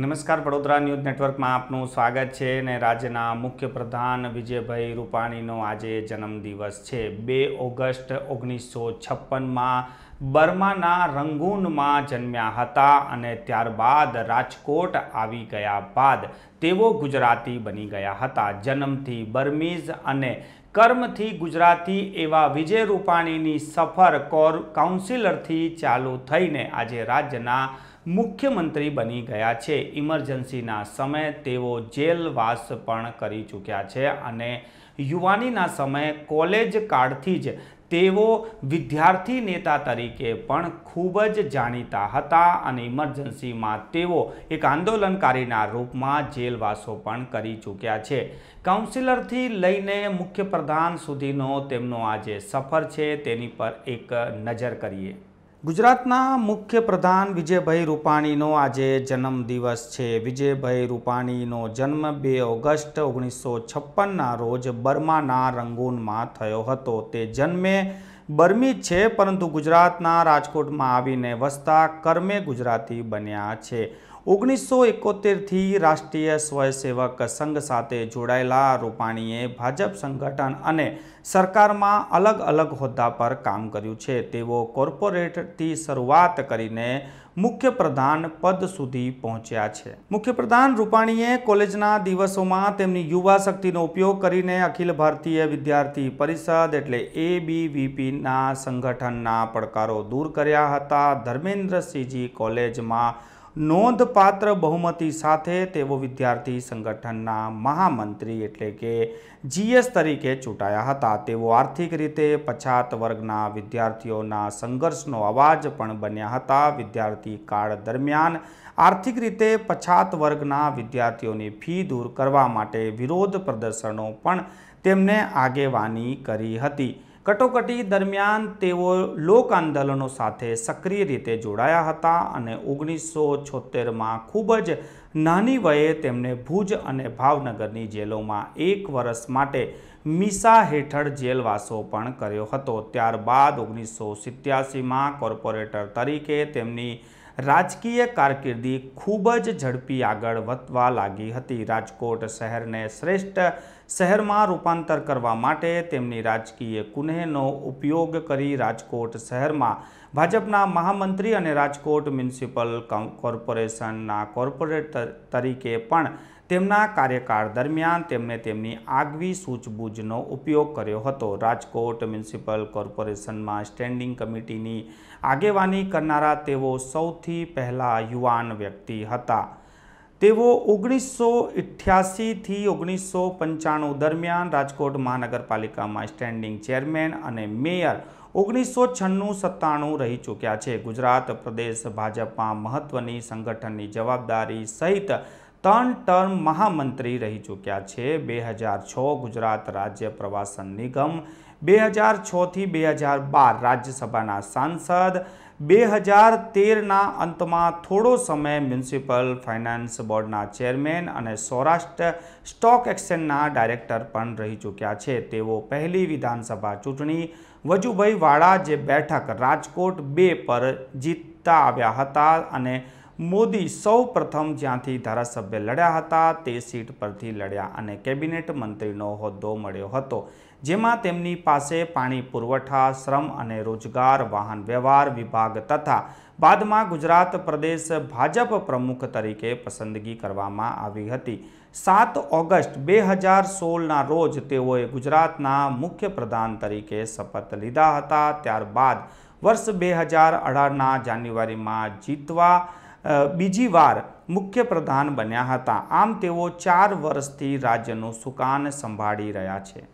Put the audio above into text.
નમસ્કાર વડોદરા ન્યૂઝ નેટવર્કમાં આપનું સ્વાગત છે અને રાજ્યના મુખ્ય પ્રધાન વિજયભાઈ રૂપાણીનો આજે જન્મદિવસ છે બે ઓગસ્ટ ઓગણીસો છપ્પનમાં બર્માના રંગૂનમાં જન્મ્યા હતા અને ત્યારબાદ રાજકોટ આવી ગયા બાદ તેઓ ગુજરાતી બની ગયા હતા જન્મથી બર્મીઝ અને કર્મથી ગુજરાતી એવા વિજય રૂપાણીની સફર કોર કાઉન્સિલરથી ચાલુ થઈને આજે રાજ્યના મુખ્યમંત્રી બની ગયા છે ઇમરજન્સીના સમયે તેઓ જેલવાસ પણ કરી ચૂક્યા છે અને યુવાનીના સમયે કોલેજ કાળથી જ તેઓ વિદ્યાર્થી નેતા તરીકે પણ ખૂબ જ જાણીતા હતા અને ઇમરજન્સીમાં તેઓ એક આંદોલનકારીના રૂપમાં જેલવાસો પણ કરી ચૂક્યા છે કાઉન્સિલરથી લઈને મુખ્યપ્રધાન સુધીનો તેમનો આ જે સફર છે તેની પર એક નજર કરીએ ગુજરાતના મુખ્ય પ્રધાન વિજયભાઈ રૂપાણીનો આજે જન્મદિવસ છે વિજયભાઈ રૂપાણીનો જન્મ બે ઓગસ્ટ ઓગણીસો છપ્પનના રોજ બર્માના રંગૂનમાં થયો હતો તે જન્મે બર્મી છે પરંતુ ગુજરાતના રાજકોટમાં આવીને વસતા કર્મે ગુજરાતી બન્યા છે ઓગણીસો એકોતેરથી રાષ્ટ્રીય સ્વયંસેવક સંઘ સાથે જોડાયેલા રૂપાણીએ ભાજપ સંગઠન અને સરકારમાં અલગ અલગ હોદ્દા પર કામ કર્યું છે તેઓ કોર્પોરેટથી શરૂઆત કરીને મુખ્યપ્રધાન પદ સુધી પહોંચ્યા છે મુખ્યપ્રધાન રૂપાણીએ કોલેજના દિવસોમાં તેમની યુવા શક્તિનો ઉપયોગ કરીને અખિલ ભારતીય વિદ્યાર્થી પરિષદ એટલે એબીવીપીના સંગઠનના પડકારો દૂર કર્યા હતા ધર્મેન્દ્રસિંહજી કોલેજમાં નોંધપાત્ર બહુમતી સાથે તેઓ વિદ્યાર્થી સંગઠનના મહામંત્રી એટલે કે જીએસ તરીકે ચૂંટાયા હતા તેઓ આર્થિક રીતે પછાત વર્ગના વિદ્યાર્થીઓના સંઘર્ષનો અવાજ પણ બન્યા હતા વિદ્યાર્થી કાળ દરમિયાન આર્થિક રીતે પછાત વર્ગના વિદ્યાર્થીઓની ફી દૂર કરવા માટે વિરોધ પ્રદર્શનો પણ તેમને આગેવાની કરી હતી કટોકટી દરમિયાન તેઓ લોક આંદોલનો સાથે સક્રિય રીતે જોડાયા હતા અને ઓગણીસો છોતેરમાં ખૂબ જ નાની વયે તેમને ભુજ અને ભાવનગરની જેલોમાં એક વર્ષ માટે મિસા હેઠળ જેલવાસો પણ કર્યો હતો ત્યારબાદ ઓગણીસો સિત્યાસીમાં કોર્પોરેટર તરીકે તેમની રાજકીય કારકિર્દી ખૂબ જ ઝડપી આગળ વધવા લાગી હતી રાજકોટ શહેરને શ્રેષ્ઠ શહેરમાં રૂપાંતર કરવા માટે તેમની રાજકીય કુનેહનો ઉપયોગ કરી રાજકોટ શહેરમાં ભાજપના મહામંત્રી અને રાજકોટ મ્યુનિસિપલ કોર્પોરેશનના કોર્પોરેટર તરીકે પણ તેમના કાર્યકાળ દરમિયાન તેમણે તેમની આગવી સૂઝબૂઝનો ઉપયોગ કર્યો હતો રાજકોટ મ્યુનિસિપલ કોર્પોરેશનમાં સ્ટેન્ડિંગ કમિટીની આગેવાની કરનારા તેઓ સૌથી પહેલા યુવાન વ્યક્તિ હતા તેઓ ઓગણીસો અઠ્યાસીથી ઓગણીસો પંચાણું દરમિયાન રાજકોટ મહાનગરપાલિકામાં સ્ટેન્ડિંગ ચેરમેન અને મેયર ઓગણીસો છન્નું સત્તાણું રહી ચૂક્યા છે ગુજરાત પ્રદેશ ભાજપમાં મહત્વની સંગઠનની જવાબદારી સહિત ત્રણ ટર્મ મહામંત્રી રહી ચૂક્યા છે બે હજાર છ ગુજરાત રાજ્ય પ્રવાસન નિગમ બે હજાર છથી બે હજાર બાર રાજ્યસભાના સાંસદ બે હજાર તેરના અંતમાં થોડો સમય મ્યુનિસિપલ ફાઇનાન્સ બોર્ડના ચેરમેન અને સૌરાષ્ટ્ર સ્ટોક એક્સચેન્જના ડાયરેક્ટર પણ રહી ચૂક્યા છે તેઓ પહેલી વિધાનસભા ચૂંટણી વજુભાઈ વાળા જે બેઠક રાજકોટ બે પર જીતતા આવ્યા હતા અને મોદી સૌ પ્રથમ જ્યાંથી ધારાસભ્ય લડ્યા હતા તે સીટ પરથી લડ્યા અને કેબિનેટ મંત્રીનો હોદ્દો મળ્યો હતો જેમાં તેમની પાસે પાણી પુરવઠા શ્રમ અને રોજગાર વાહન વ્યવહાર વિભાગ તથા બાદમાં ગુજરાત પ્રદેશ ભાજપ પ્રમુખ તરીકે પસંદગી કરવામાં આવી હતી સાત ઓગસ્ટ બે હજાર સોળના રોજ તેઓએ ગુજરાતના મુખ્યપ્રધાન તરીકે શપથ લીધા હતા ત્યારબાદ વર્ષ બે હજાર અઢારના જાન્યુઆરીમાં જીતવા બીજી વાર મુખ્ય પ્રધાન બન્યા હતા આમ તેઓ ચાર વર્ષથી રાજ્યનું સુકાન સંભાળી રહ્યા છે